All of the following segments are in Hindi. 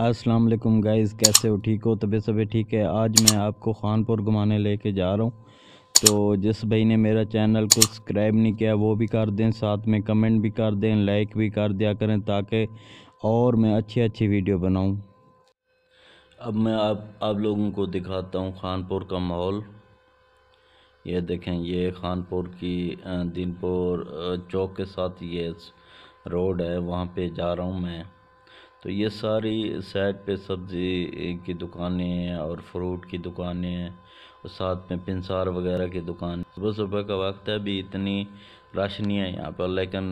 अस्सलाम वालेकुम गाइस कैसे हो ठीक हो तबीयत सब ठीक है आज मैं आपको खानपुर घुमाने लेके जा रहा हूँ तो जिस भाई ने मेरा चैनल को सब्सक्राइब नहीं किया वो भी कर दें साथ में कमेंट भी कर दें लाइक भी कर दिया करें ताकि और मैं अच्छी अच्छी वीडियो बनाऊँ अब मैं आप आप लोगों को दिखाता हूँ खानपुर का माहौल ये देखें ये खानपुर की दिनपुर चौक के साथ ये रोड है वहाँ पे जा रहा हूँ मैं तो ये सारी साइड पे सब्ज़ी की दुकानें और फ्रूट की दुकानें और साथ में पिंसार वगैरह की दुकान सुबह सुबह का वक्त है अभी इतनी रश नहीं है यहाँ पर लेकिन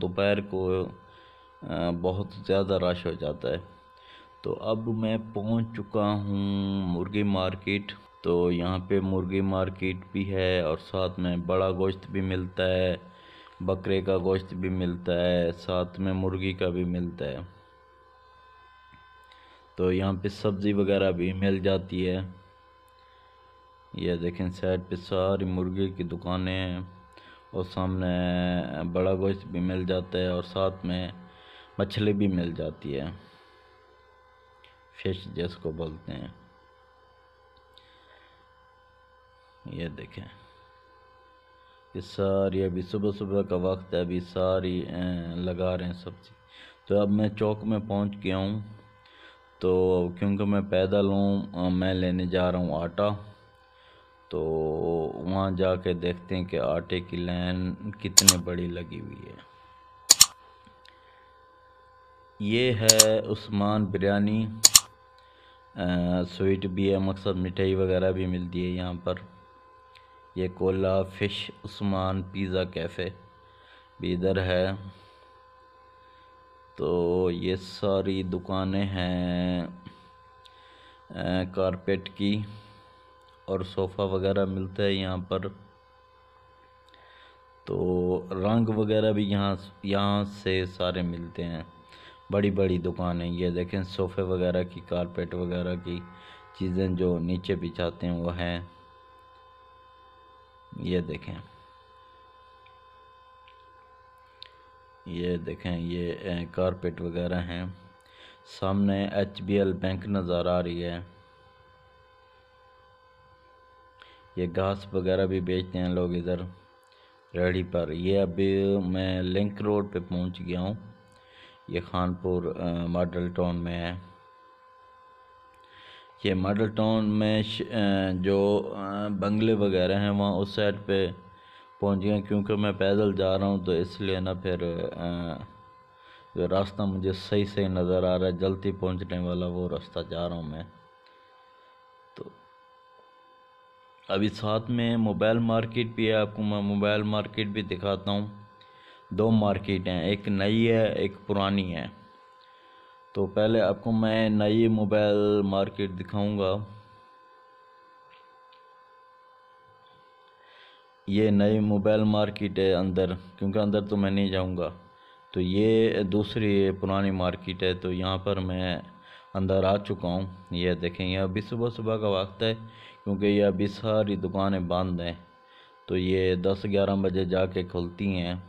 दोपहर को बहुत ज़्यादा रश हो जाता है तो अब मैं पहुँच चुका हूँ मुर्गी मार्केट तो यहाँ पे मुर्गी मार्केट भी है और साथ में बड़ा गोश्त भी मिलता है बकरे का गोश्त भी मिलता है साथ में मुर्गी का भी मिलता है तो यहाँ पे सब्ज़ी वगैरह भी मिल जाती है ये देखें साइड पे सारी मुर्गी की दुकानें हैं और सामने बड़ा गोश्त भी मिल जाता है और साथ में मछली भी मिल जाती है फिश जिसको बोलते हैं ये देखें ये सारी अभी सुबह सुबह का वक्त है अभी सारी लगा रहे हैं सब्ज़ी तो अब मैं चौक में पहुंच गया हूँ तो क्योंकि मैं पैदल हूँ मैं लेने जा रहा हूँ आटा तो वहाँ जा के देखते हैं कि आटे की लाइन कितनी बड़ी लगी हुई है ये है उस्मान बिरयानी स्वीट भी है मकसद मिठाई वगैरह भी मिलती है यहाँ पर ये कोला फ़िश उस्मान पिज़्ज़ा कैफ़े भी इधर है तो ये सारी दुकानें हैं कारपेट की और सोफ़ा वगैरह मिलता है यहाँ पर तो रंग वगैरह भी यहाँ यहाँ से सारे मिलते हैं बड़ी बड़ी दुकानें ये देखें सोफ़े वगैरह की कारपेट वगैरह की चीज़ें जो नीचे बिछाते हैं वो हैं ये देखें ये देखें ये कारपेट वगैरह हैं सामने एच बी एल बैंक नज़र आ रही है ये घास वगैरह भी बेचते हैं लोग इधर रेहड़ी पर ये अभी मैं लिंक रोड पे पहुंच गया हूँ ये खानपुर मॉडल टाउन में है ये मॉडल टाउन में जो बंगले वगैरह हैं वहाँ उस साइड पे पहुँच गया क्योंकि मैं पैदल जा रहा हूँ तो इसलिए ना फिर जो रास्ता मुझे सही सही नज़र आ रहा है जल्दी पहुँचने वाला वो रास्ता जा रहा हूँ मैं तो अभी साथ में मोबाइल मार्केट भी है आपको मैं मोबाइल मार्केट भी दिखाता हूँ दो मार्केट हैं एक नई है एक पुरानी है तो पहले आपको मैं नई मोबाइल मार्केट दिखाऊंगा ये नई मोबाइल मार्केट है अंदर क्योंकि अंदर तो मैं नहीं जाऊंगा तो ये दूसरी पुरानी मार्केट है तो यहाँ पर मैं अंदर आ चुका हूँ ये देखें ये अभी सुबह सुबह का वक्त है क्योंकि ये अभी सारी दुकानें बंद हैं तो ये दस ग्यारह बजे जाके खुलती हैं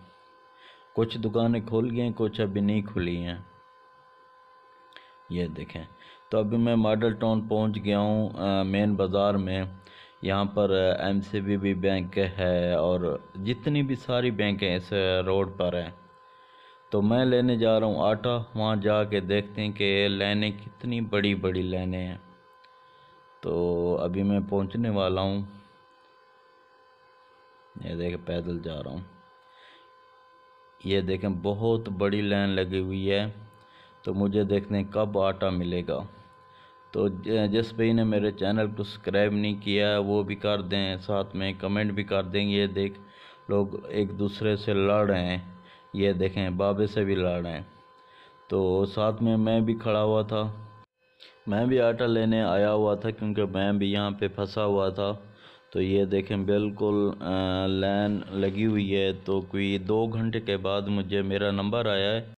कुछ दुकानें खुल गई हैं कुछ अभी नहीं खुली हैं ये देखें तो अभी मैं मॉडल टाउन पहुंच गया हूँ मेन बाज़ार में यहाँ पर एम सी बी भी बैंक है और जितनी भी सारी बैंक हैं इस रोड पर हैं तो मैं लेने जा रहा हूँ आटा वहाँ जा के देखते हैं कि लाइनें कितनी बड़ी बड़ी लाइनें हैं तो अभी मैं पहुँचने वाला हूँ ये देखें पैदल जा रहा हूँ ये देखें बहुत बड़ी लाइन लगी हुई है तो मुझे देखने कब आटा मिलेगा तो जिस भाई ने मेरे चैनल को सब्सक्राइब नहीं किया वो भी कर दें साथ में कमेंट भी कर दें ये देख लोग एक दूसरे से लड़ रहे हैं ये देखें बाबे से भी लड़ रहे हैं तो साथ में मैं भी खड़ा हुआ था मैं भी आटा लेने आया हुआ था क्योंकि मैं भी यहाँ पे फंसा हुआ था तो ये देखें बिल्कुल लाइन लगी हुई है तो कोई दो घंटे के बाद मुझे मेरा नंबर आया है